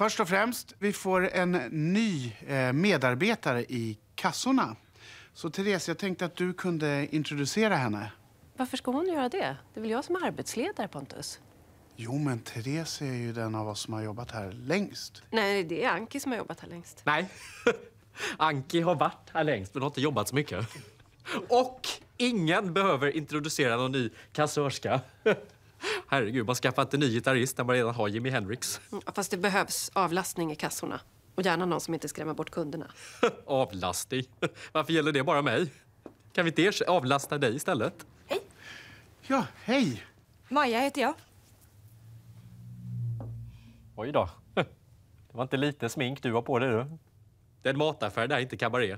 Först och främst, vi får en ny eh, medarbetare i kassorna. Så Therese, jag tänkte att du kunde introducera henne. Varför ska hon göra det? Det är väl jag som är arbetsledare, Pontus? Jo, men Therese är ju den av oss som har jobbat här längst. Nej, det är Anki som har jobbat här längst. Nej, Anki har varit här längst, men har inte jobbat så mycket. Och ingen behöver introducera någon ny kassörska. Herregud, man skaffar inte ny gitarrist när man redan har Jimi Hendrix. Mm, fast det behövs avlastning i kassorna. Och gärna någon som inte skrämmer bort kunderna. avlastning? Varför gäller det bara mig? Kan vi inte avlasta dig istället? Hej. Ja, hej. Maja heter jag. Oj då. Det var inte lite smink du har på dig du. Det är en mataffär, det här är inte kabaré.